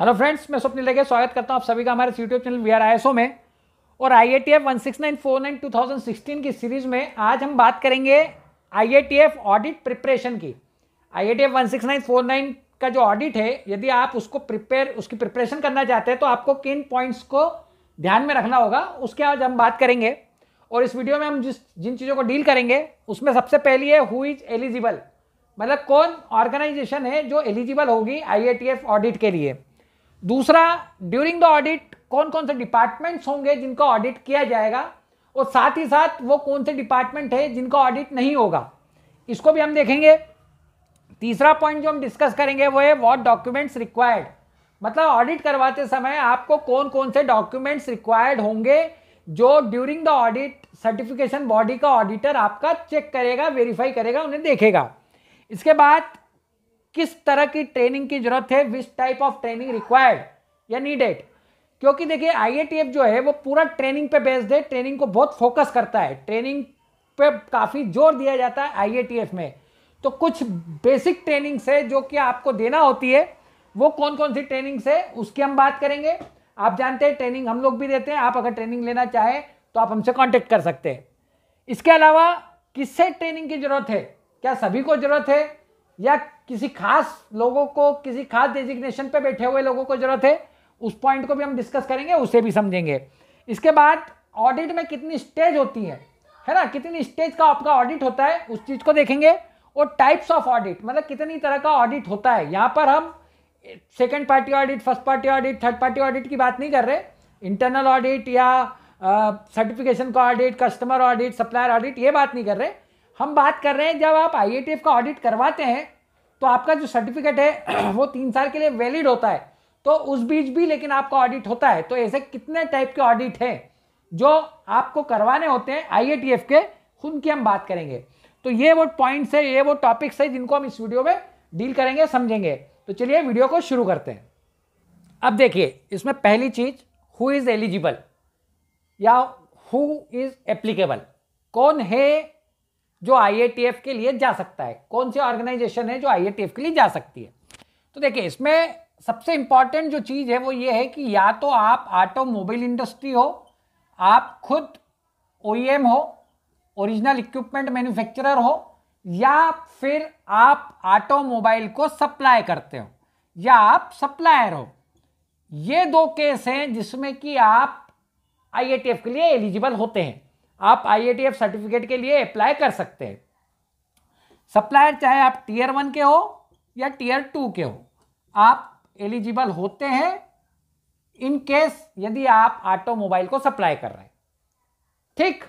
hello friends मैं स्वप्न लेके स्वागत करता हूँ आप सभी का हमारे YouTube channel V R I S O में और I A T F one six nine four nine two thousand sixteen की सीरीज़ में आज हम बात करेंगे I A T F audit preparation की I A T F one six nine four nine का जो ऑडिट है यदि आप उसको प्रिपेयर उसकी प्रिपरेशन करना चाहते हैं तो आपको किन पॉइंट्स को ध्यान में रखना होगा उसके आज हम बात करेंगे और इस वीडियो में हम जिस जिन चीज़ों को डील करेंगे उसमें सबसे पहली है हु इज एलिजिबल मतलब कौन ऑर्गेनाइजेशन है जो एलिजिबल होगी आई ऑडिट के लिए दूसरा ड्यूरिंग द ऑडिट कौन कौन से डिपार्टमेंट्स होंगे जिनका ऑडिट किया जाएगा और साथ ही साथ वो कौन से डिपार्टमेंट है जिनका ऑडिट नहीं होगा इसको भी हम देखेंगे तीसरा पॉइंट जो हम डिस्कस करेंगे वो है वॉट डॉक्यूमेंट्स रिक्वायर्ड मतलब ऑडिट करवाते समय आपको कौन कौन से डॉक्यूमेंट्स रिक्वायर्ड होंगे जो during the audit certification body का ऑडिटर आपका चेक करेगा वेरीफाई करेगा उन्हें देखेगा इसके बाद किस तरह की ट्रेनिंग की जरूरत है which type of training required या नीडेड क्योंकि देखिए आई जो है वो पूरा ट्रेनिंग पे बेस्ड है ट्रेनिंग को बहुत फोकस करता है ट्रेनिंग पे काफ़ी जोर दिया जाता है आई में तो कुछ बेसिक ट्रेनिंग्स है जो कि आपको देना होती है वो कौन कौन सी ट्रेनिंग्स है उसकी हम बात करेंगे आप जानते हैं ट्रेनिंग हम लोग भी देते हैं आप अगर ट्रेनिंग लेना चाहें तो आप हमसे कॉन्टेक्ट कर सकते हैं इसके अलावा किससे ट्रेनिंग की ज़रूरत है क्या सभी को ज़रूरत है या किसी खास लोगों को किसी खास डेजिग्नेशन पे बैठे हुए लोगों को जरूरत है उस पॉइंट को भी हम डिस्कस करेंगे उसे भी समझेंगे इसके बाद ऑडिट में कितनी स्टेज होती है है ना कितनी स्टेज का आपका ऑडिट होता है उस चीज़ को देखेंगे और टाइप्स ऑफ ऑडिट मतलब कितनी तरह का ऑडिट होता है यहाँ पर हम second party audit first party audit third party audit की बात नहीं कर रहे इंटरनल ऑडिट या सर्टिफिकेशन का audit customer audit supplier audit ये बात नहीं कर रहे हम बात कर रहे हैं जब आप आई का ऑडिट करवाते हैं तो आपका जो सर्टिफिकेट है वो तीन साल के लिए वैलिड होता है तो उस बीच भी लेकिन आपका ऑडिट होता है तो ऐसे कितने टाइप के ऑडिट हैं जो आपको करवाने होते हैं आई के उनकी हम बात करेंगे तो ये वो पॉइंट्स है ये वो टॉपिक्स है जिनको हम इस वीडियो में डील करेंगे समझेंगे तो चलिए वीडियो को शुरू करते हैं अब देखिए इसमें पहली चीज हु इज़ एलिजिबल या हु इज़ एप्लीकेबल कौन है जो आई के लिए जा सकता है कौन सी ऑर्गेनाइजेशन है जो आई के लिए जा सकती है तो देखिए इसमें सबसे इंपॉर्टेंट जो चीज़ है वो ये है कि या तो आप ऑटोमोबाइल इंडस्ट्री हो आप खुद ओ e हो ओरिजिनल इक्विपमेंट मैन्युफैक्चरर हो या फिर आप ऑटोमोबाइल को सप्लाई करते हो या आप सप्लायर हो ये दो केस हैं जिसमें कि आप आई के लिए एलिजिबल होते हैं आप आई सर्टिफिकेट के लिए अप्लाई कर सकते हैं सप्लायर चाहे आप टीयर वन के हो या टीयर टू के हो आप एलिजिबल होते हैं इन केस यदि आप ऑटोमोबाइल को सप्लाई कर रहे हैं ठीक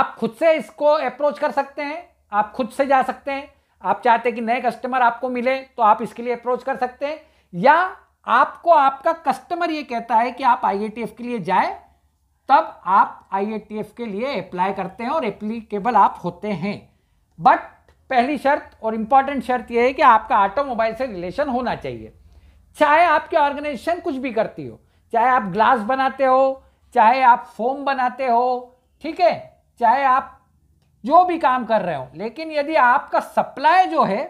आप खुद से इसको अप्रोच कर सकते हैं आप खुद से जा सकते हैं आप चाहते हैं कि नए कस्टमर आपको मिले तो आप इसके लिए अप्रोच कर सकते हैं या आपको आपका कस्टमर ये कहता है कि आप आई के लिए जाए तब आप आई के लिए अप्लाई करते हैं और एप्लीकेबल आप होते हैं बट पहली शर्त और इम्पॉर्टेंट शर्त यह है कि आपका ऑटोमोबाइल से रिलेशन होना चाहिए चाहे आपके ऑर्गेनाइजेशन कुछ भी करती हो चाहे आप ग्लास बनाते हो चाहे आप फोम बनाते हो ठीक है चाहे आप जो भी काम कर रहे हो लेकिन यदि आपका सप्लाई जो है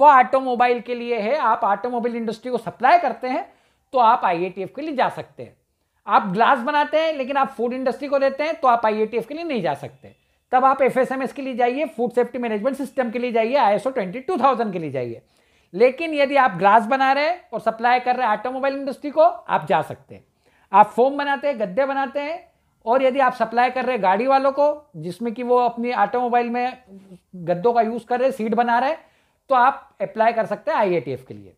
वह ऑटोमोबाइल के लिए है आप ऑटोमोबाइल इंडस्ट्री को सप्लाई करते हैं तो आप आई के लिए जा सकते हैं आप ग्लास बनाते हैं लेकिन आप फूड इंडस्ट्री को देते हैं तो आप आई के लिए नहीं जा सकते तब आप एफ के लिए जाइए फूड सेफ्टी मैनेजमेंट सिस्टम के लिए जाइए आई एस के लिए जाइए लेकिन यदि आप ग्लास बना रहे हैं और सप्लाई कर रहे हैं ऑटोमोबाइल इंडस्ट्री को आप जा सकते हैं आप फोम बनाते हैं गद्दे बनाते हैं और यदि आप सप्लाई कर रहे हैं गाड़ी वालों को जिसमें कि वो अपनी ऑटोमोबाइल में गद्दों का यूज़ कर रहे सीट बना रहे तो आप अप्लाई कर सकते हैं आई के लिए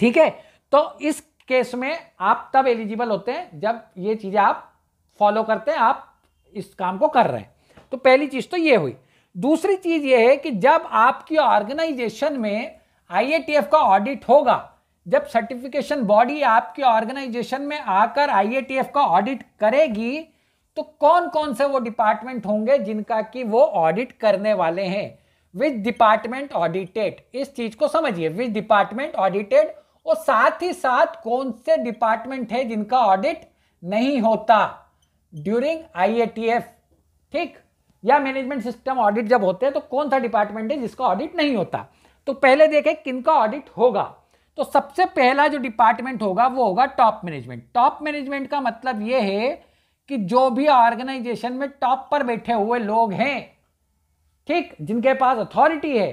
ठीक है तो इस केस में आप तब एलिजिबल होते हैं जब ये चीज़ें आप फॉलो करते हैं आप इस काम को कर रहे हैं तो पहली चीज़ तो ये हुई दूसरी चीज़ ये है कि जब आपकी ऑर्गेनाइजेशन में आईएटीएफ का ऑडिट होगा जब सर्टिफिकेशन बॉडी आपकी ऑर्गेनाइजेशन में आकर आईएटीएफ का ऑडिट करेगी तो कौन कौन से वो डिपार्टमेंट होंगे जिनका कि वो ऑडिट करने वाले हैं विच डिपार्टमेंट ऑडिटेड इस चीज को समझिए विच डिपार्टमेंट ऑडिटेड और साथ ही साथ कौन से डिपार्टमेंट है जिनका ऑडिट नहीं होता ड्यूरिंग आईएटीएफ ठीक या मैनेजमेंट सिस्टम ऑडिट जब होते हैं तो कौन सा डिपार्टमेंट है जिसका ऑडिट नहीं होता तो पहले देखें किनका ऑडिट होगा तो सबसे पहला जो डिपार्टमेंट होगा वो होगा टॉप मैनेजमेंट टॉप मैनेजमेंट का मतलब ये है कि जो भी ऑर्गेनाइजेशन में टॉप पर बैठे हुए लोग हैं ठीक जिनके पास अथॉरिटी है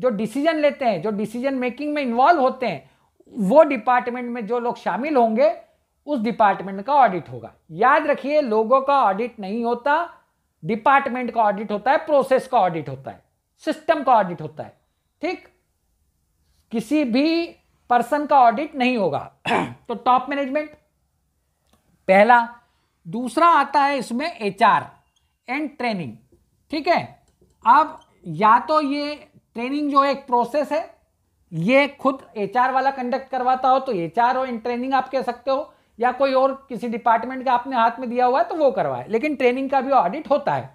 जो डिसीजन लेते हैं जो डिसीजन मेकिंग में इन्वॉल्व होते हैं वो डिपार्टमेंट में जो लोग शामिल होंगे उस डिपार्टमेंट का ऑडिट होगा याद रखिए लोगों का ऑडिट नहीं होता डिपार्टमेंट का ऑडिट होता है प्रोसेस का ऑडिट होता है सिस्टम का ऑडिट होता है ठीक किसी भी पर्सन का ऑडिट नहीं होगा तो टॉप मैनेजमेंट पहला दूसरा आता है इसमें एचआर एंड ट्रेनिंग ठीक है अब या तो ये ट्रेनिंग जो एक प्रोसेस है ये खुद एचआर वाला कंडक्ट करवाता हो तो एचआर और इन ट्रेनिंग आप कह सकते हो या कोई और किसी डिपार्टमेंट का आपने हाथ में दिया हुआ है तो वो करवाए लेकिन ट्रेनिंग का भी ऑडिट होता है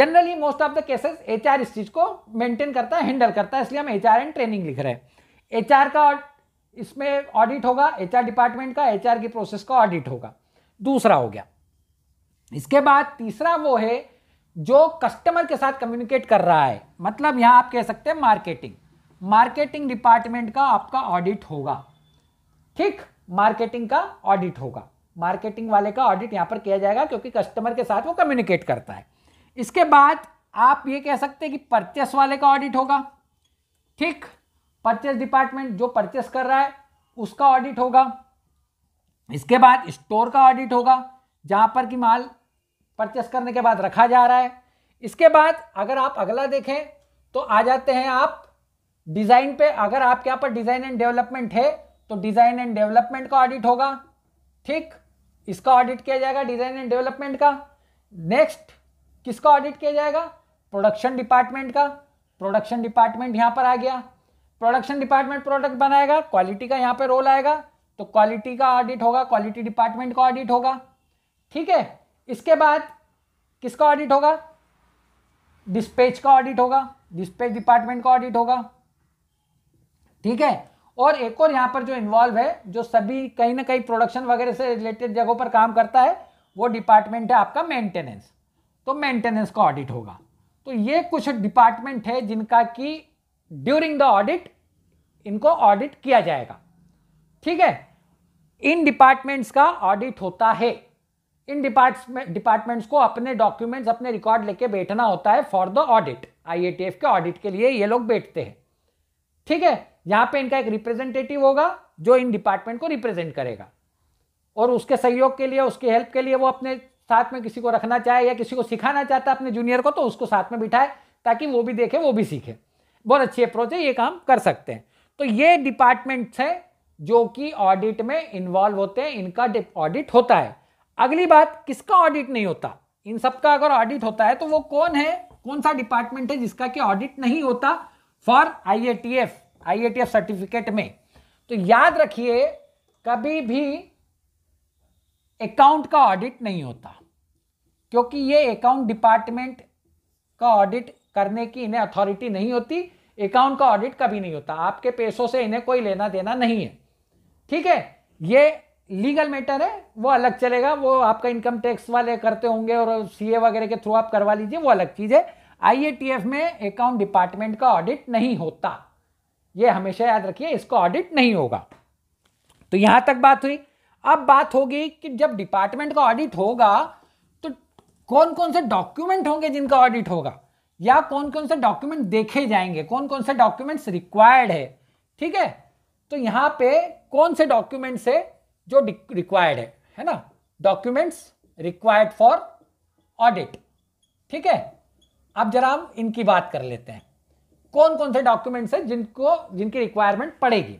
generally most of the cases HR इस चीज़ को मेंटेन करता है हैंडल करता है इसलिए हम एचआर एंड ट्रेनिंग लिख रहे हैं एचआर का इसमें ऑडिट होगा एचआर डिपार्टमेंट का एचआर की प्रोसेस का ऑडिट होगा दूसरा हो गया इसके बाद तीसरा वो है जो कस्टमर के साथ कम्युनिकेट कर रहा है मतलब यहाँ आप कह सकते हैं मार्केटिंग मार्केटिंग डिपार्टमेंट का आपका ऑडिट होगा ठीक मार्केटिंग का ऑडिट होगा मार्केटिंग वाले का ऑडिट यहां पर किया जाएगा क्योंकि कस्टमर के साथ वो कम्युनिकेट करता है इसके बाद आप ये कह सकते हैं कि परचेस वाले का ऑडिट होगा ठीक परचेस डिपार्टमेंट जो परचेस कर रहा है उसका ऑडिट होगा इसके बाद स्टोर का ऑडिट होगा जहां पर कि माल परचेस करने के बाद रखा जा रहा है इसके बाद अगर आप अगला देखें तो आ जाते हैं आप डिजाइन पे अगर आपके यहाँ पर डिजाइन एंड डेवलपमेंट है तो डिजाइन एंड डेवलपमेंट का ऑडिट होगा ठीक इसका ऑडिट किया जाएगा डिजाइन एंड डेवलपमेंट का नेक्स्ट किसका ऑडिट किया जाएगा प्रोडक्शन डिपार्टमेंट का प्रोडक्शन डिपार्टमेंट यहाँ पर आ गया प्रोडक्शन डिपार्टमेंट प्रोडक्ट बनाएगा क्वालिटी का यहाँ पर रोल आएगा तो क्वालिटी का ऑडिट होगा क्वालिटी डिपार्टमेंट का ऑडिट होगा ठीक है इसके बाद किसका ऑडिट होगा डिस्पेच का ऑडिट होगा डिस्पेच डिपार्टमेंट का ऑडिट होगा ठीक है और एक और यहाँ पर जो इन्वॉल्व है जो सभी कहीं ना कहीं प्रोडक्शन वगैरह से रिलेटेड जगहों पर काम करता है वो डिपार्टमेंट है आपका मेंटेनेंस तो मेंटेनेंस का ऑडिट होगा तो ये कुछ डिपार्टमेंट है जिनका कि ड्यूरिंग द ऑडिट इनको ऑडिट किया जाएगा ठीक है इन डिपार्टमेंट्स का ऑडिट होता है इन डिपार्टमेंट डिपार्टमेंट्स को अपने डॉक्यूमेंट्स अपने रिकॉर्ड लेके बैठना होता है फॉर द ऑडिट आईएटीएफ के ऑडिट के लिए ये लोग बैठते हैं ठीक है यहां पे इनका एक रिप्रेजेंटेटिव होगा जो इन डिपार्टमेंट को रिप्रेजेंट करेगा और उसके सहयोग के लिए उसकी हेल्प के लिए वो अपने साथ में किसी को रखना चाहे या किसी को सिखाना चाहता है अपने जूनियर को तो उसको साथ में बिठाए ताकि वो भी देखे वो भी सीखे बहुत अच्छी अप्रोच है ये काम कर सकते हैं तो ये डिपार्टमेंट्स हैं जो कि ऑडिट में इन्वॉल्व होते हैं इनका ऑडिट होता है अगली बात किसका ऑडिट नहीं होता इन सबका अगर ऑडिट होता है तो वो कौन है कौन सा डिपार्टमेंट है जिसका कि ऑडिट नहीं होता for I A T F I certificate में तो याद रखिए कभी भी अकाउंट का ऑडिट नहीं होता क्योंकि ये अकाउंट डिपार्टमेंट का ऑडिट करने की इन्हें अथॉरिटी नहीं होती अकाउंट का ऑडिट कभी नहीं होता आपके पैसों से इन्हें कोई लेना देना नहीं है ठीक है ये लीगल मैटर है वो अलग चलेगा वो आपका इनकम टैक्स वाले करते होंगे और सीए वगैरह के थ्रू आप करवा लीजिए वो अलग चीज़ है आईएटीएफ में अकाउंट डिपार्टमेंट का ऑडिट नहीं होता ये हमेशा याद रखिए इसको ऑडिट नहीं होगा तो यहां तक बात हुई अब बात होगी कि जब डिपार्टमेंट का ऑडिट होगा तो कौन कौन से डॉक्यूमेंट होंगे जिनका ऑडिट होगा या कौन कौन से डॉक्यूमेंट देखे जाएंगे कौन कौन से डॉक्यूमेंट्स रिक्वायर्ड है ठीक है तो यहां पे कौन से डॉक्यूमेंट्स है जो रिक्वायर्ड है है ना डॉक्यूमेंट्स रिक्वायर्ड फॉर ऑडिट ठीक है अब जरा हम इनकी बात कर लेते हैं कौन कौन से डॉक्यूमेंट्स हैं जिनको जिनकी रिक्वायरमेंट पड़ेगी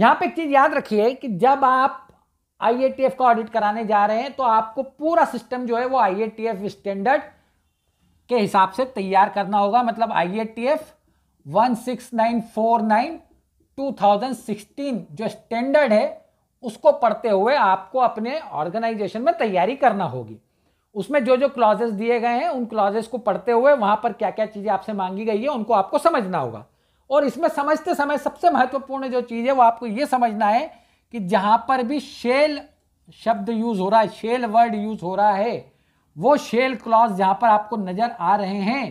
यहां पे एक चीज याद रखिए कि जब आप आई का ऑडिट कराने जा रहे हैं तो आपको पूरा सिस्टम जो है वो आई स्टैंडर्ड के हिसाब से तैयार करना होगा मतलब आई टू थाउजेंड सिक्सटीन जो स्टैंडर्ड है उसको पढ़ते हुए आपको अपने ऑर्गेनाइजेशन में तैयारी करना होगी उसमें जो जो क्लॉजेस दिए गए हैं उन क्लॉजेस को पढ़ते हुए वहां पर क्या क्या चीज़ें आपसे मांगी गई है उनको आपको समझना होगा और इसमें समझते समय सबसे महत्वपूर्ण जो चीज़ है वो आपको ये समझना है कि जहां पर भी शेल शब्द यूज़ हो रहा है शेल वर्ड यूज़ हो रहा है वो शेल क्लॉज जहां पर आपको नज़र आ रहे हैं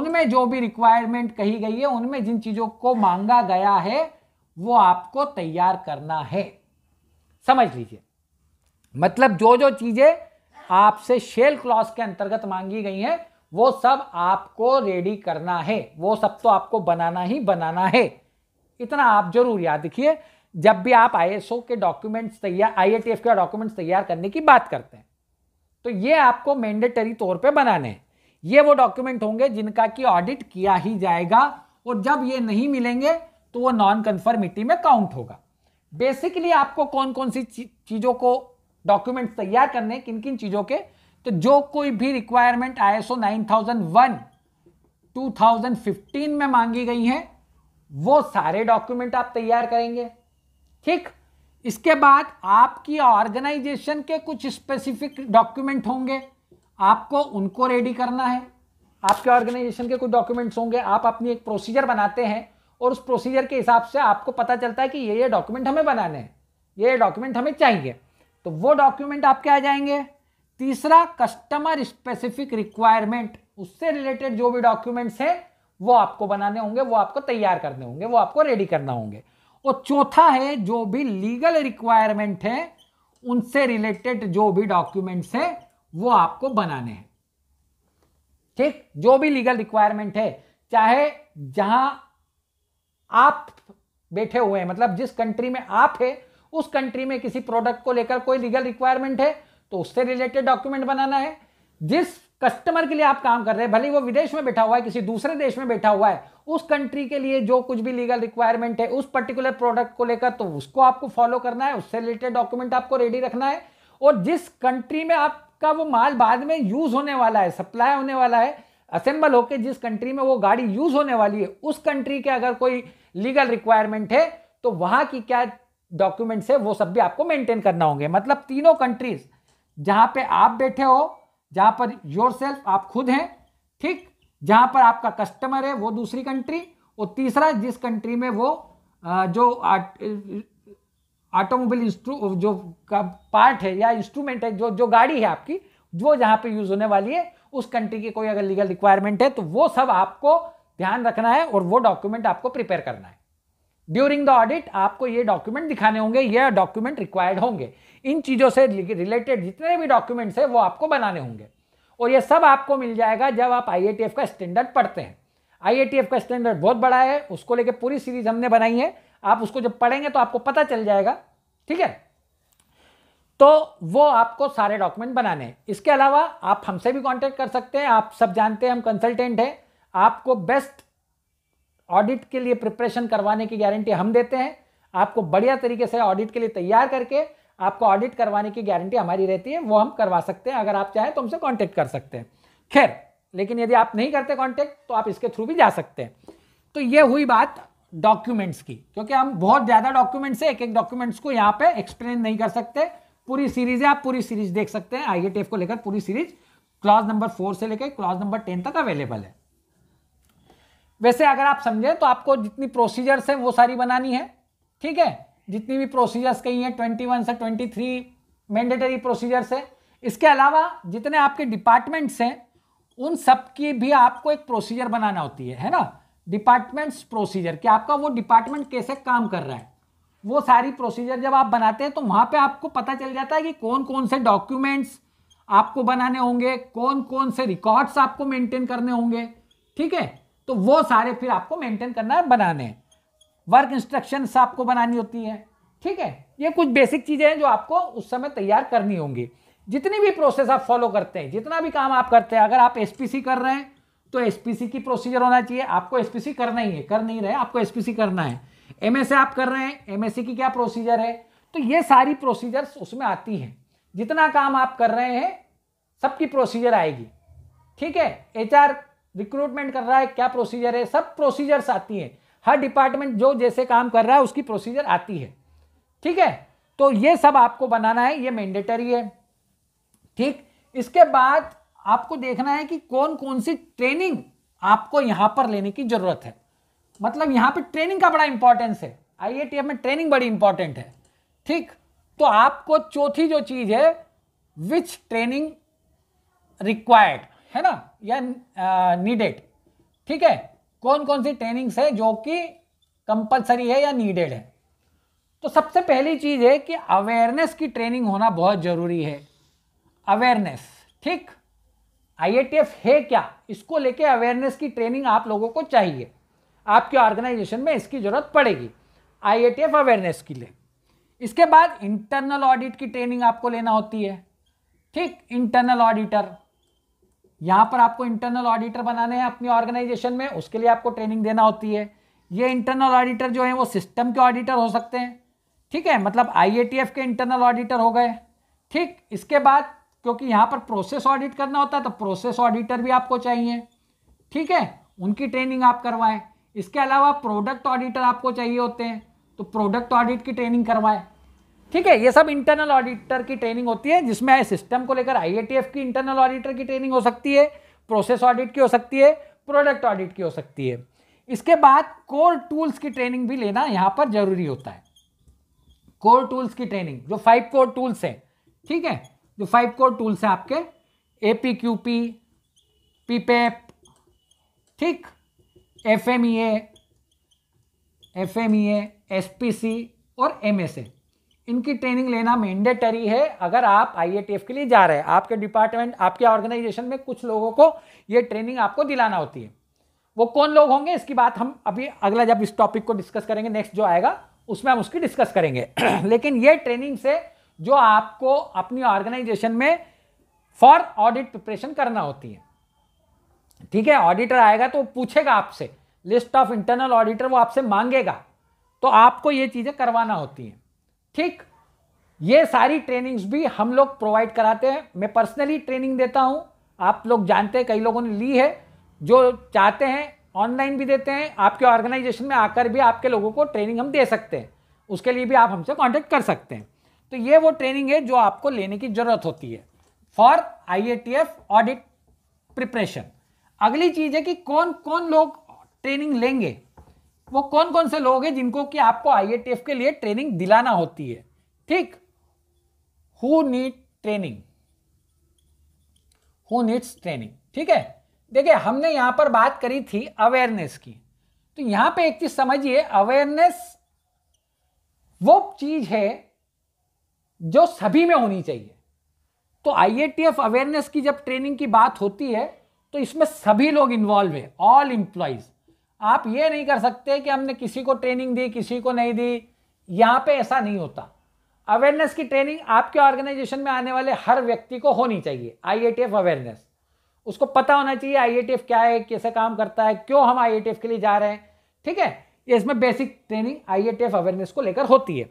उनमें जो भी रिक्वायरमेंट कही गई है उनमें जिन चीज़ों को मांगा गया है वो आपको तैयार करना है समझ लीजिए मतलब जो जो चीज़ें आपसे शेल क्लॉज के अंतर्गत मांगी गई हैं वो सब आपको रेडी करना है वो सब तो आपको बनाना ही बनाना है इतना आप जरूर याद रखिए जब भी आप आईएसओ के डॉक्यूमेंट्स तैयार आई के डॉक्यूमेंट्स तैयार करने की बात करते हैं तो ये आपको मैंडेटरी तौर पे बनाने हैं ये वो डॉक्यूमेंट होंगे जिनका कि ऑडिट किया ही जाएगा और जब ये नहीं मिलेंगे तो वो नॉन कन्फर्मिटी में काउंट होगा बेसिकली आपको कौन कौन सी चीज़ों को डॉक्यूमेंट्स तैयार करने किन किन चीज़ों के तो जो कोई भी रिक्वायरमेंट आईएसओ 9001 2015 में मांगी गई है वो सारे डॉक्यूमेंट आप तैयार करेंगे ठीक इसके बाद आपकी ऑर्गेनाइजेशन के कुछ स्पेसिफिक डॉक्यूमेंट होंगे आपको उनको रेडी करना है आपके ऑर्गेनाइजेशन के कुछ डॉक्यूमेंट्स होंगे आप अपनी एक प्रोसीजर बनाते हैं और उस प्रोसीजर के हिसाब से आपको पता चलता है कि ये ये डॉक्यूमेंट हमें बनाने हैं ये डॉक्यूमेंट हमें चाहिए तो वो डॉक्यूमेंट आपके आ जाएंगे तीसरा कस्टमर स्पेसिफिक रिक्वायरमेंट उससे रिलेटेड जो भी डॉक्यूमेंट्स हैं वो आपको बनाने होंगे वो आपको तैयार करने होंगे वो आपको रेडी करना होंगे और चौथा है जो भी लीगल रिक्वायरमेंट है उनसे रिलेटेड जो भी डॉक्यूमेंट्स हैं वो आपको बनाने हैं ठीक जो भी लीगल रिक्वायरमेंट है चाहे जहां आप बैठे हुए हैं मतलब जिस कंट्री में आप है उस कंट्री में किसी प्रोडक्ट को लेकर कोई लीगल रिक्वायरमेंट है तो उससे रिलेटेड डॉक्यूमेंट बनाना है जिस कस्टमर के लिए आप काम कर रहे हैं भले वो विदेश में बैठा हुआ है किसी दूसरे देश में बैठा हुआ है उस कंट्री के लिए जो कुछ भी लीगल रिक्वायरमेंट है उस पर्टिकुलर प्रोडक्ट को लेकर तो उसको आपको फॉलो करना है उससे रिलेटेड डॉक्यूमेंट आपको रेडी रखना है और जिस कंट्री में आपका वो माल बाद में यूज होने वाला है सप्लाई होने वाला है असेंबल होकर जिस कंट्री में वो गाड़ी यूज होने वाली है उस कंट्री के अगर कोई लीगल रिक्वायरमेंट है तो वहां की क्या डॉक्यूमेंट्स है वो सब भी आपको मेंटेन करना होंगे मतलब तीनों कंट्रीज जहाँ पे आप बैठे हो जहाँ पर योर सेल्फ आप खुद हैं ठीक जहाँ पर आपका कस्टमर है वो दूसरी कंट्री और तीसरा जिस कंट्री में वो जो ऑटोमोबाइल इंस्ट्रू जो का पार्ट है या इंस्ट्रूमेंट है जो जो गाड़ी है आपकी जो जहाँ पे यूज़ होने वाली है उस कंट्री की कोई अगर लीगल रिक्वायरमेंट है तो वो सब आपको ध्यान रखना है और वो डॉक्यूमेंट आपको प्रिपेयर करना है ड्यूरिंग द ऑडिट आपको ये डॉक्यूमेंट दिखाने होंगे ये डॉक्यूमेंट रिक्वायर्ड होंगे इन चीज़ों से रिलेटेड जितने भी डॉक्यूमेंट्स हैं वो आपको बनाने होंगे और ये सब आपको मिल जाएगा जब आप आई का स्टैंडर्ड पढ़ते हैं आई का स्टैंडर्ड बहुत बड़ा है उसको लेके पूरी सीरीज हमने बनाई है आप उसको जब पढ़ेंगे तो आपको पता चल जाएगा ठीक है तो वो आपको सारे डॉक्यूमेंट बनाने हैं इसके अलावा आप हमसे भी कांटेक्ट कर सकते हैं आप सब जानते हैं हम कंसल्टेंट हैं आपको बेस्ट ऑडिट के लिए प्रिपरेशन करवाने की गारंटी हम देते हैं आपको बढ़िया तरीके से ऑडिट के लिए तैयार करके आपको ऑडिट करवाने की गारंटी हमारी रहती है वो हम करवा सकते हैं अगर आप चाहें तो हमसे कॉन्टैक्ट कर सकते हैं खैर लेकिन यदि आप नहीं करते कॉन्टैक्ट तो आप इसके थ्रू भी जा सकते हैं तो ये हुई बात डॉक्यूमेंट्स की क्योंकि हम बहुत ज़्यादा डॉक्यूमेंट्स है एक एक डॉक्यूमेंट्स को यहाँ पे एक्सप्लेन नहीं कर सकते पूरी सीरीज है आप पूरी सीरीज देख सकते हैं आई को लेकर पूरी सीरीज क्लॉज नंबर फोर से लेकर क्लॉज नंबर टेन तक अवेलेबल है वैसे अगर आप समझें तो आपको जितनी प्रोसीजर्स हैं वो सारी बनानी है ठीक है जितनी भी प्रोसीजर्स कही हैं ट्वेंटी वन से ट्वेंटी थ्री मैंडेटरी प्रोसीजर्स है इसके अलावा जितने आपके डिपार्टमेंट्स हैं उन सब की भी आपको एक प्रोसीजर बनाना होती है है ना डिपार्टमेंट्स प्रोसीजर कि आपका वो डिपार्टमेंट कैसे काम कर रहा है वो सारी प्रोसीजर जब आप बनाते हैं तो वहाँ पे आपको पता चल जाता है कि कौन कौन से डॉक्यूमेंट्स आपको बनाने होंगे कौन कौन से रिकॉर्ड्स आपको मेंटेन करने होंगे ठीक है तो वो सारे फिर आपको मेंटेन करना है बनाने हैं वर्क इंस्ट्रक्शंस आपको बनानी होती हैं ठीक है ये कुछ बेसिक चीज़ें हैं जो आपको उस समय तैयार करनी होंगी जितनी भी प्रोसेस आप फॉलो करते हैं जितना भी काम आप करते हैं अगर आप एसपीसी कर रहे हैं तो एसपीसी की प्रोसीजर होना चाहिए आपको एसपीसी करना ही है कर नहीं रहे आपको एसपीसी करना है एमएसए आप कर रहे हैं एमएससी की क्या प्रोसीजर है तो ये सारी प्रोसीजर्स उसमें आती हैं जितना काम आप कर रहे हैं सबकी प्रोसीजर आएगी ठीक है एचआर रिक्रूटमेंट कर रहा है क्या प्रोसीजर है सब प्रोसीजर्स आती हैं हर डिपार्टमेंट जो जैसे काम कर रहा है उसकी प्रोसीजर आती है ठीक है तो ये सब आपको बनाना है ये मैंडेटरी है ठीक इसके बाद आपको देखना है कि कौन कौन सी ट्रेनिंग आपको यहाँ पर लेने की ज़रूरत है मतलब यहाँ पे ट्रेनिंग का बड़ा इंपॉर्टेंस है आई में ट्रेनिंग बड़ी इंपॉर्टेंट है ठीक तो आपको चौथी जो चीज़ है विच ट्रेनिंग रिक्वायर्ड है ना या नीडेड ठीक है कौन कौन सी ट्रेनिंग्स है जो कि कंपलसरी है या नीडेड है तो सबसे पहली चीज़ है कि अवेयरनेस की ट्रेनिंग होना बहुत ज़रूरी है अवेयरनेस ठीक आईएटीएफ है क्या इसको लेके अवेयरनेस की ट्रेनिंग आप लोगों को चाहिए आपके ऑर्गेनाइजेशन में इसकी ज़रूरत पड़ेगी आईएटीएफ अवेयरनेस के लिए इसके बाद इंटरनल ऑडिट की ट्रेनिंग आपको लेना होती है ठीक इंटरनल ऑडिटर यहां पर आपको इंटरनल ऑडिटर बनाने हैं अपनी ऑर्गेनाइजेशन में उसके लिए आपको ट्रेनिंग देना होती है ये इंटरनल ऑडिटर जो है वो सिस्टम के ऑडिटर हो सकते हैं ठीक है मतलब आई के इंटरनल ऑडिटर हो गए ठीक इसके बाद क्योंकि यहाँ पर प्रोसेस ऑडिट करना होता है तो प्रोसेस ऑडिटर भी आपको चाहिए ठीक है उनकी ट्रेनिंग आप करवाएं इसके अलावा प्रोडक्ट ऑडिटर आपको चाहिए होते हैं तो प्रोडक्ट ऑडिट की ट्रेनिंग करवाएं ठीक है ये सब इंटरनल ऑडिटर की ट्रेनिंग होती है जिसमें सिस्टम को लेकर आईएटीएफ की इंटरनल ऑडिटर की ट्रेनिंग हो सकती है प्रोसेस ऑडिट की हो सकती है प्रोडक्ट ऑडिट की हो सकती है इसके बाद कोर टूल्स की ट्रेनिंग भी लेना यहाँ पर जरूरी होता है कोर टूल्स की ट्रेनिंग जो फाइव कोर टूल्स है ठीक है जो फाइव कोर टूल्स है आपके A P Q P PPAP ठीक F M E F M E S P C और एम एस ए इनकी ट्रेनिंग लेना मैंडेटरी है अगर आप एफ के लिए जा रहे हैं आपके डिपार्टमेंट आपके ऑर्गेनाइजेशन में कुछ लोगों को ये ट्रेनिंग आपको दिलाना होती है वो कौन लोग होंगे इसकी बात हम अभी अगला जब इस टॉपिक को डिस्कस करेंगे नेक्स्ट जो आएगा उसमें हम उसकी डिस्कस करेंगे लेकिन ये ट्रेनिंग से जो आपको अपनी ऑर्गेनाइजेशन में फॉर ऑडिट प्रिपरेशन करना होती है ठीक है ऑडिटर आएगा तो पूछेगा आपसे लिस्ट ऑफ इंटरनल ऑडिटर वो आपसे मांगेगा तो आपको ये चीज़ें करवाना होती हैं ठीक ये सारी ट्रेनिंग्स भी हम लोग प्रोवाइड कराते हैं मैं पर्सनली ट्रेनिंग देता हूँ आप लोग जानते हैं कई लोगों ने ली है जो चाहते हैं ऑनलाइन भी देते हैं आपके ऑर्गेनाइजेशन में आकर भी आपके लोगों को ट्रेनिंग हम दे सकते हैं उसके लिए भी आप हमसे कॉन्टैक्ट कर सकते हैं तो ये वो ट्रेनिंग है जो आपको लेने की ज़रूरत होती है फॉर आई ऑडिट प्रिपरेशन अगली चीज़ है कि कौन कौन लोग ट्रेनिंग लेंगे वो कौन कौन से लोग हैं जिनको कि आपको आईएटीएफ के लिए ट्रेनिंग दिलाना होती है ठीक who need training who needs training ठीक है देखिए हमने यहां पर बात करी थी अवेयरनेस की तो यहां पे एक चीज समझिए अवेयरनेस वो चीज है जो सभी में होनी चाहिए तो आईएटीएफ अवेयरनेस की जब ट्रेनिंग की बात होती है तो इसमें सभी लोग इन्वॉल्व है ऑल इंप्लॉइज आप ये नहीं कर सकते कि हमने किसी को ट्रेनिंग दी किसी को नहीं दी यहाँ पे ऐसा नहीं होता अवेयरनेस की ट्रेनिंग आपके ऑर्गेनाइजेशन में आने वाले हर व्यक्ति को होनी चाहिए आई अवेयरनेस उसको पता होना चाहिए आई क्या है कैसे काम करता है क्यों हम आई के लिए जा रहे हैं ठीक है इसमें बेसिक ट्रेनिंग आई अवेयरनेस को लेकर होती है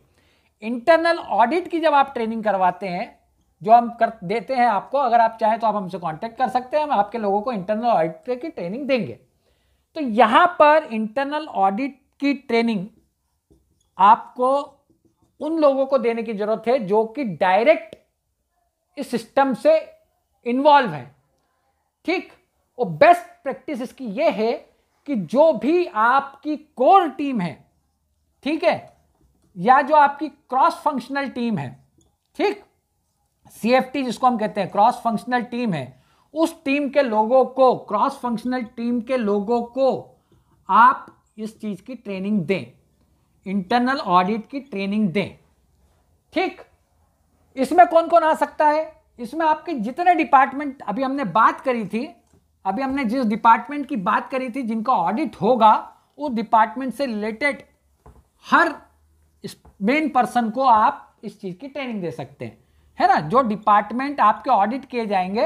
इंटरनल ऑडिट की जब आप ट्रेनिंग करवाते हैं जो हम कर देते हैं आपको अगर आप चाहें तो आप हमसे कांटेक्ट कर सकते हैं हम आपके लोगों को इंटरनल ऑडिट की ट्रेनिंग देंगे तो यहां पर इंटरनल ऑडिट की ट्रेनिंग आपको उन लोगों को देने की जरूरत है जो कि डायरेक्ट इस सिस्टम से इन्वॉल्व है ठीक और बेस्ट प्रैक्टिस इसकी यह है कि जो भी आपकी कोर टीम है ठीक है या जो आपकी क्रॉस फंक्शनल टीम है ठीक सी जिसको हम कहते हैं क्रॉस फंक्शनल टीम है उस टीम के लोगों को क्रॉस फंक्शनल टीम के लोगों को आप इस चीज़ की ट्रेनिंग दें इंटरनल ऑडिट की ट्रेनिंग दें ठीक इसमें कौन कौन आ सकता है इसमें आपके जितने डिपार्टमेंट अभी हमने बात करी थी अभी हमने जिस डिपार्टमेंट की बात करी थी जिनका ऑडिट होगा उस डिपार्टमेंट से रिलेटेड हर मेन पर्सन को आप इस चीज़ की ट्रेनिंग दे सकते हैं है ना जो डिपार्टमेंट आपके ऑडिट किए जाएंगे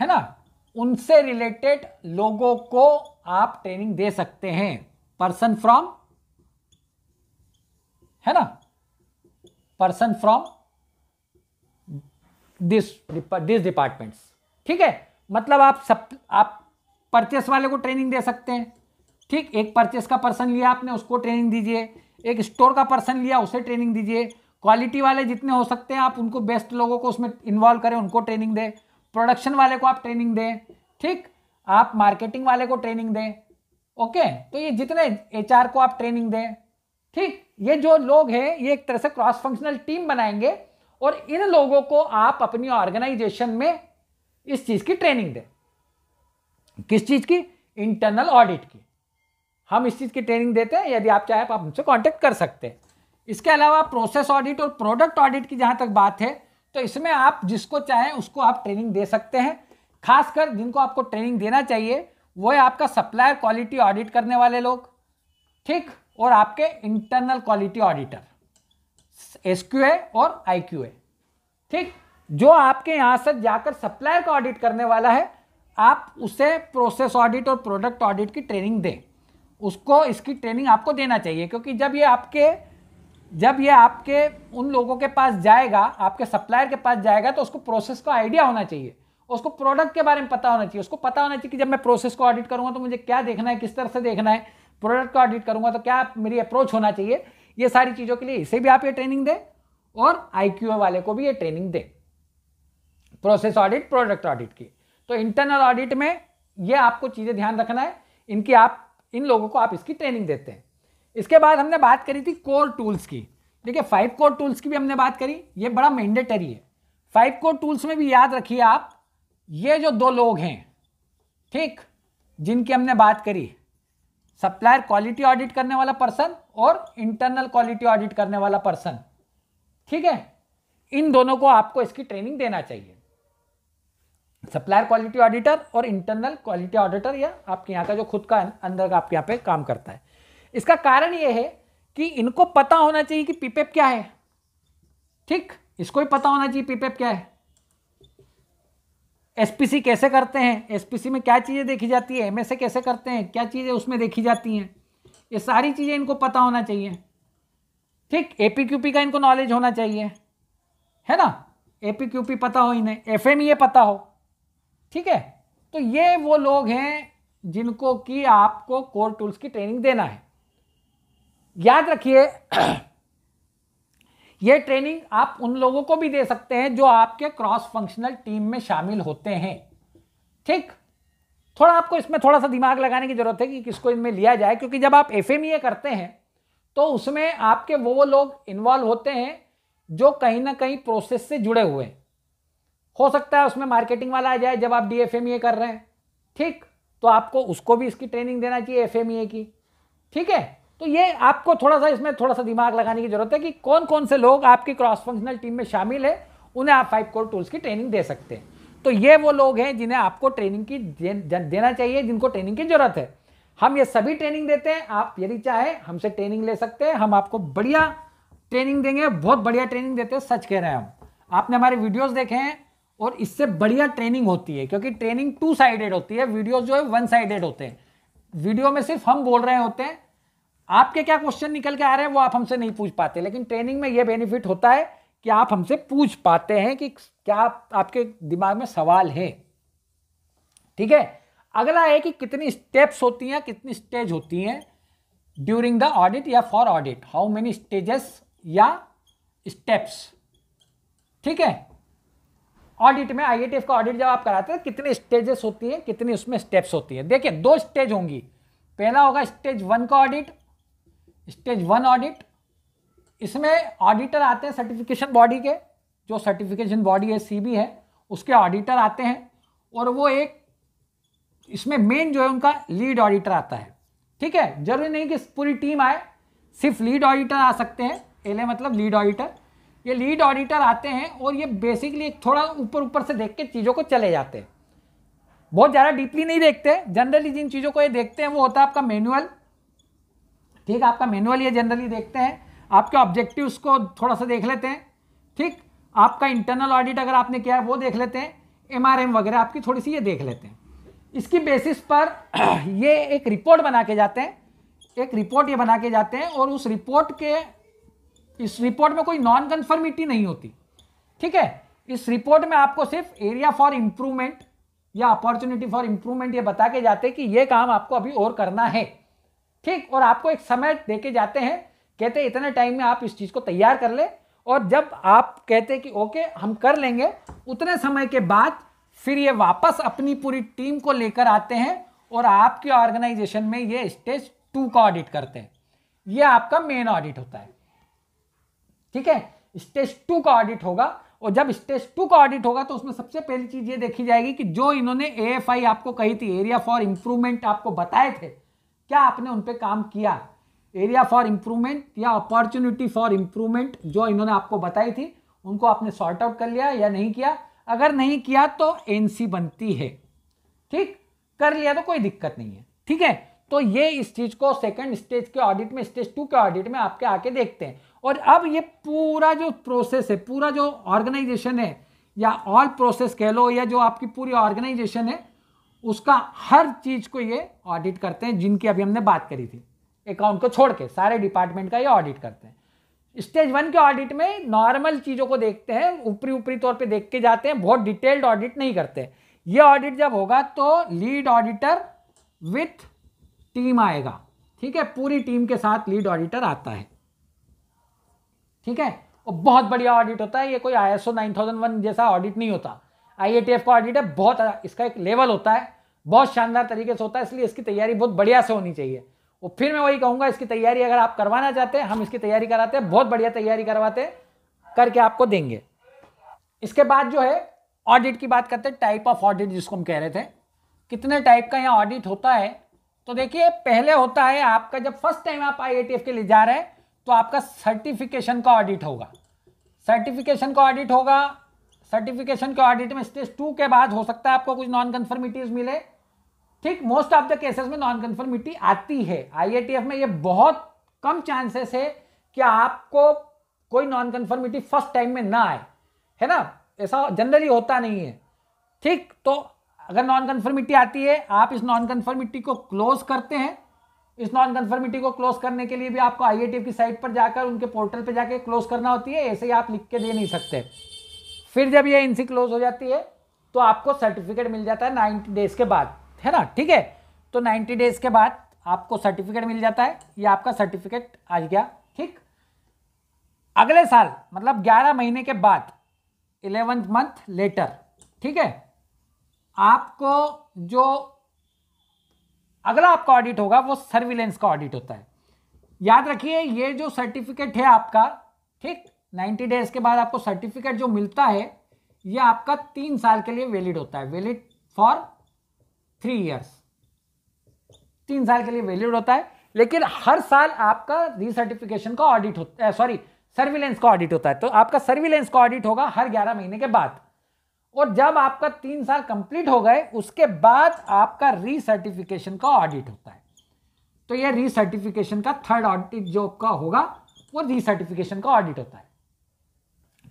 है ना उनसे रिलेटेड लोगों को आप ट्रेनिंग दे सकते हैं पर्सन फ्रॉम है ना person from this this departments ठीक है मतलब आप सब आप परचेस वाले को ट्रेनिंग दे सकते हैं ठीक एक परचेस का पर्सन लिया आपने उसको ट्रेनिंग दीजिए एक स्टोर का पर्सन लिया उसे ट्रेनिंग दीजिए क्वालिटी वाले जितने हो सकते हैं आप उनको बेस्ट लोगों को उसमें इन्वॉल्व करें उनको ट्रेनिंग दें प्रोडक्शन वाले को आप ट्रेनिंग दें ठीक आप मार्केटिंग वाले को ट्रेनिंग दें ओके तो ये जितने एचआर को आप ट्रेनिंग दें ठीक ये जो लोग हैं ये एक तरह से क्रॉस फंक्शनल टीम बनाएंगे और इन लोगों को आप अपनी ऑर्गेनाइजेशन में इस चीज की ट्रेनिंग दें किस चीज की इंटरनल ऑडिट की हम इस चीज की ट्रेनिंग देते हैं यदि आप चाहे तो आप हमसे कांटेक्ट कर सकते हैं इसके अलावा प्रोसेस ऑडिट और प्रोडक्ट ऑडिट की जहां तक बात है तो इसमें आप जिसको चाहें उसको आप ट्रेनिंग दे सकते हैं खासकर जिनको आपको ट्रेनिंग देना चाहिए वो है आपका सप्लायर क्वालिटी ऑडिट करने वाले लोग ठीक और आपके इंटरनल क्वालिटी ऑडिटर एस और आई ठीक जो आपके यहाँ से जाकर सप्लायर का ऑडिट करने वाला है आप उसे प्रोसेस ऑडिट और प्रोडक्ट ऑडिट की ट्रेनिंग दें उसको इसकी ट्रेनिंग आपको देना चाहिए क्योंकि जब ये आपके जब ये आपके उन लोगों के पास जाएगा आपके सप्लायर के पास जाएगा तो उसको प्रोसेस का आइडिया होना चाहिए उसको प्रोडक्ट के बारे में पता होना चाहिए उसको पता होना चाहिए कि जब मैं प्रोसेस को ऑडिट करूंगा तो मुझे क्या देखना है किस तरह से देखना है प्रोडक्ट को ऑडिट करूंगा तो क्या मेरी अप्रोच होना चाहिए ये सारी चीज़ों के लिए इसे भी आप ये ट्रेनिंग दें और आई वाले को भी ये ट्रेनिंग दें प्रोसेस ऑडिट प्रोडक्ट ऑडिट की तो इंटरनल ऑडिट में ये आपको चीज़ें ध्यान रखना है इनकी आप इन लोगों को आप इसकी ट्रेनिंग देते हैं इसके बाद हमने बात करी थी कोर टूल्स की देखिए फाइव कोर टूल्स की भी हमने बात करी ये बड़ा मैंडेटरी है फाइव कोर टूल्स में भी याद रखिए आप ये जो दो लोग हैं ठीक जिनकी हमने बात करी सप्लायर क्वालिटी ऑडिट करने वाला पर्सन और इंटरनल क्वालिटी ऑडिट करने वाला पर्सन ठीक है इन दोनों को आपको इसकी ट्रेनिंग देना चाहिए सप्लायर क्वालिटी ऑडिटर और इंटरनल क्वालिटी ऑडिटर या आपके यहाँ का जो खुद का अंदर का आपके यहाँ पे काम करता है इसका कारण यह है कि इनको पता होना चाहिए कि पीपेप क्या है ठीक इसको भी पता होना चाहिए पीपेप क्या है एसपीसी कैसे करते हैं एसपीसी में क्या चीज़ें देखी जाती है एमएसए कैसे करते हैं क्या चीज़ें उसमें देखी जाती हैं ये सारी चीज़ें इनको पता होना चाहिए ठीक एपीक्यूपी का इनको नॉलेज होना चाहिए है ना एपीक्यूपी पता हो इन्हें एफ ये पता हो ठीक है तो ये वो लोग हैं जिनको कि आपको कोर टूल्स की ट्रेनिंग देना है याद रखिए यह ट्रेनिंग आप उन लोगों को भी दे सकते हैं जो आपके क्रॉस फंक्शनल टीम में शामिल होते हैं ठीक थोड़ा आपको इसमें थोड़ा सा दिमाग लगाने की ज़रूरत है कि किसको इनमें लिया जाए क्योंकि जब आप एफ e करते हैं तो उसमें आपके वो वो लोग इन्वॉल्व होते हैं जो कहीं ना कहीं प्रोसेस से जुड़े हुए हैं हो सकता है उसमें मार्केटिंग वाला आ जाए जब आप डी एफ e कर रहे हैं ठीक तो आपको उसको भी इसकी ट्रेनिंग देना चाहिए एफ e की ठीक है तो ये आपको थोड़ा सा इसमें थोड़ा सा दिमाग लगाने की जरूरत है कि कौन कौन से लोग आपकी क्रॉस फंक्शनल टीम में शामिल है उन्हें आप फाइव कोर टूल्स की ट्रेनिंग दे सकते हैं तो ये वो लोग हैं जिन्हें आपको ट्रेनिंग की देना चाहिए जिनको ट्रेनिंग की जरूरत है हम ये सभी ट्रेनिंग देते हैं आप यदि चाहे हमसे ट्रेनिंग ले सकते हैं हम आपको बढ़िया ट्रेनिंग देंगे बहुत बढ़िया ट्रेनिंग देते हैं सच कह रहे हैं हम आपने हमारे वीडियोस देखे हैं और इससे बढ़िया ट्रेनिंग होती है क्योंकि ट्रेनिंग टू साइडेड होती है वीडियोज जो है वन साइडेड होते हैं वीडियो में सिर्फ हम बोल रहे होते हैं आपके क्या क्वेश्चन निकल के आ रहे हैं वो आप हमसे नहीं पूछ पाते लेकिन ट्रेनिंग में ये बेनिफिट होता है कि आप हमसे पूछ पाते हैं कि क्या आप, आपके दिमाग में सवाल है ठीक है अगला है कि कितनी स्टेप्स होती हैं कितनी स्टेज होती हैं ड्यूरिंग द ऑडिट या for audit how many stages या स्टेप्स ठीक है ऑडिट में आई का ऑडिट जब आप कराते हैं कितने स्टेजेस होती हैं कितनी उसमें स्टेप्स होती हैं देखिए दो स्टेज होंगी पहला होगा स्टेज वन का ऑडिट स्टेज वन ऑडिट इसमें ऑडिटर आते हैं सर्टिफिकेशन बॉडी के जो सर्टिफिकेशन बॉडी है सीबी है उसके ऑडिटर आते हैं और वो एक इसमें मेन जो है उनका लीड ऑडिटर आता है ठीक है जरूरी नहीं कि पूरी टीम आए सिर्फ लीड ऑडिटर आ सकते हैं एल मतलब लीड ऑडिटर ये लीड ऑडिटर आते हैं और ये बेसिकली एक थोड़ा ऊपर ऊपर से देख के चीज़ों को चले जाते हैं बहुत ज़्यादा डीपली नहीं देखते जनरली जिन चीज़ों को ये देखते हैं वो होता है आपका मैनुअल ठीक आपका मैनुअल ये जनरली देखते हैं आपके ऑब्जेक्टिव्स को थोड़ा सा देख लेते हैं ठीक आपका इंटरनल ऑडिट अगर आपने किया है वो देख लेते हैं एम वगैरह आपकी थोड़ी सी ये देख लेते हैं इसकी बेसिस पर ये एक रिपोर्ट बना के जाते हैं एक रिपोर्ट ये बना के जाते हैं और उस रिपोर्ट के इस रिपोर्ट में कोई नॉन कन्फर्मिटी नहीं होती ठीक है इस रिपोर्ट में आपको सिर्फ एरिया फॉर इम्प्रूवमेंट या अपॉर्चुनिटी फॉर इम्प्रूवमेंट ये बता के जाते हैं कि ये काम आपको अभी और करना है ठीक और आपको एक समय दे के जाते हैं कहते हैं इतने टाइम में आप इस चीज़ को तैयार कर ले और जब आप कहते हैं कि ओके हम कर लेंगे उतने समय के बाद फिर ये वापस अपनी पूरी टीम को लेकर आते हैं और आपके ऑर्गेनाइजेशन में ये स्टेज टू का ऑडिट करते हैं ये आपका मेन ऑडिट होता है ठीक है स्टेज टू का ऑडिट होगा और जब स्टेज टू का ऑडिट होगा तो उसमें सबसे पहली चीज ये देखी जाएगी कि जो इन्होंने ए आपको कही थी एरिया फॉर इंप्रूवमेंट आपको बताए थे क्या आपने उन पर काम किया एरिया फॉर इम्प्रूवमेंट या अपॉर्चुनिटी फॉर इम्प्रूवमेंट जो इन्होंने आपको बताई थी उनको आपने सॉर्ट आउट कर लिया या नहीं किया अगर नहीं किया तो एनसी बनती है ठीक कर लिया तो कोई दिक्कत नहीं है ठीक है तो ये इस चीज़ को सेकंड स्टेज के ऑडिट में स्टेज टू के ऑडिट में आपके आके देखते हैं और अब ये पूरा जो प्रोसेस है पूरा जो ऑर्गेनाइजेशन है या ऑल प्रोसेस कह लो या जो आपकी पूरी ऑर्गेनाइजेशन है उसका हर चीज को ये ऑडिट करते हैं जिनकी अभी हमने बात करी थी अकाउंट को छोड़ के सारे डिपार्टमेंट का ये ऑडिट करते हैं स्टेज वन के ऑडिट में नॉर्मल चीज़ों को देखते हैं ऊपरी ऊपरी तौर पे देख के जाते हैं बहुत डिटेल्ड ऑडिट नहीं करते ये ऑडिट जब होगा तो लीड ऑडिटर विथ टीम आएगा ठीक है पूरी टीम के साथ लीड ऑडिटर आता है ठीक है और बहुत बढ़िया ऑडिट होता है ये कोई I S O nine thousand one जैसा ऑडिट नहीं होता आईएटीएफ का ऑडिट है बहुत इसका एक लेवल होता है बहुत शानदार तरीके से होता है इसलिए इसकी तैयारी बहुत बढ़िया से होनी चाहिए और फिर मैं वही कहूँगा इसकी तैयारी अगर आप करवाना चाहते हैं हम इसकी तैयारी कराते हैं बहुत बढ़िया तैयारी करवाते करके आपको देंगे इसके बाद जो है ऑडिट की बात करते हैं टाइप ऑफ ऑडिट जिसको हम कह रहे थे कितने टाइप का यहाँ ऑडिट होता है तो देखिए पहले होता है आपका जब फर्स्ट टाइम आप आई के लिए जा रहे हैं तो आपका सर्टिफिकेशन का ऑडिट होगा सर्टिफिकेशन का ऑडिट होगा सर्टिफिकेशन के ऑडिट में स्टेज टू के बाद हो सकता है आपको कुछ नॉन कन्फर्मिटीज मिले ठीक मोस्ट ऑफ द केसेस में नॉन कन्फर्मिटी आती है आई में ये बहुत कम चांसेस है कि आपको कोई नॉन कन्फर्मिटी फर्स्ट टाइम में ना आए है ना ऐसा जनरली होता नहीं है ठीक तो अगर नॉन कन्फर्मिटी आती है आप इस नॉन कन्फर्मिटी को क्लोज करते हैं इस नॉन कन्फर्मिटी को क्लोज करने के लिए भी आपको आई की साइट पर जाकर उनके पोर्टल पर जाकर क्लोज करना होती है ऐसे ही आप लिख के दे नहीं सकते फिर जब ये एनसी क्लोज हो जाती है तो आपको सर्टिफिकेट मिल जाता है नाइन्टी डेज के बाद है ना ठीक है तो नाइन्टी डेज के बाद आपको सर्टिफिकेट मिल जाता है ये आपका सर्टिफिकेट आ गया ठीक अगले साल मतलब ग्यारह महीने के बाद इलेवेंथ मंथ लेटर ठीक है आपको जो अगला आपका ऑडिट होगा वो सर्विलेंस का ऑडिट होता है याद रखिए ये जो सर्टिफिकेट है आपका ठीक 90 डेज के बाद आपको सर्टिफिकेट जो मिलता है ये आपका तीन साल के लिए वैलिड होता है वैलिड फॉर थ्री इयर्स तीन साल के लिए वैलिड होता है लेकिन हर साल आपका रिसर्टिफिकेशन का ऑडिट होता है सॉरी सर्विलेंस का ऑडिट होता है तो आपका सर्विलेंस का ऑडिट होगा हर ग्यारह महीने के बाद और जब आपका तीन साल कंप्लीट हो गए उसके बाद आपका रीसर्टिफिकेशन का ऑडिट होता है तो यह रीसर्टिफिकेशन का थर्ड ऑडिट जो का होगा वो रीसर्टिफिकेशन का ऑडिट होता है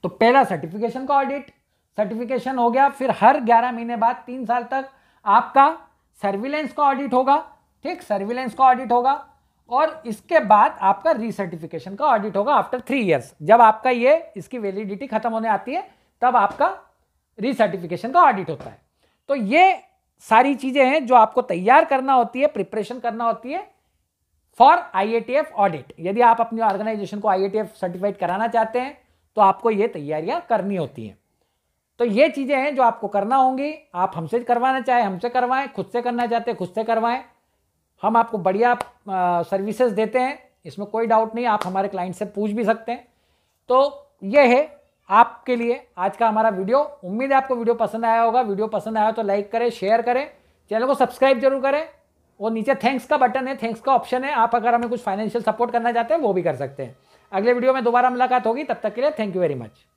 तो पहला सर्टिफिकेशन का ऑडिट सर्टिफिकेशन हो गया फिर हर 11 महीने बाद तीन साल तक आपका सर्विलेंस का ऑडिट होगा ठीक सर्विलेंस का ऑडिट होगा और इसके बाद आपका रीसर्टिफिकेशन का ऑडिट होगा आफ्टर थ्री इयर्स जब आपका ये इसकी वैलिडिटी खत्म होने आती है तब आपका रीसर्टिफिकेशन का ऑडिट होता है तो ये सारी चीज़ें हैं जो आपको तैयार करना होती है प्रिपरेशन करना होती है फॉर आई ऑडिट यदि आप अपनी ऑर्गेनाइजेशन को आई सर्टिफाइड कराना चाहते हैं तो आपको ये तैयारियां करनी होती हैं तो ये चीज़ें हैं जो आपको करना होंगी आप हमसे करवाना चाहे हमसे करवाएं खुद से करना चाहते खुद से करवाएं हम आपको बढ़िया सर्विसेज देते हैं इसमें कोई डाउट नहीं आप हमारे क्लाइंट से पूछ भी सकते हैं तो ये है आपके लिए आज का हमारा वीडियो उम्मीद है आपको वीडियो पसंद आया होगा वीडियो पसंद आया तो लाइक करें शेयर करें चैनल को सब्सक्राइब जरूर करें और नीचे थैंक्स का बटन है थैंक्स का ऑप्शन है आप अगर हमें कुछ फाइनेंशियल सपोर्ट करना चाहते हैं वो भी कर सकते हैं अगले वीडियो में दोबारा मुलाकात होगी तब तक के लिए थैंक यू वेरी मच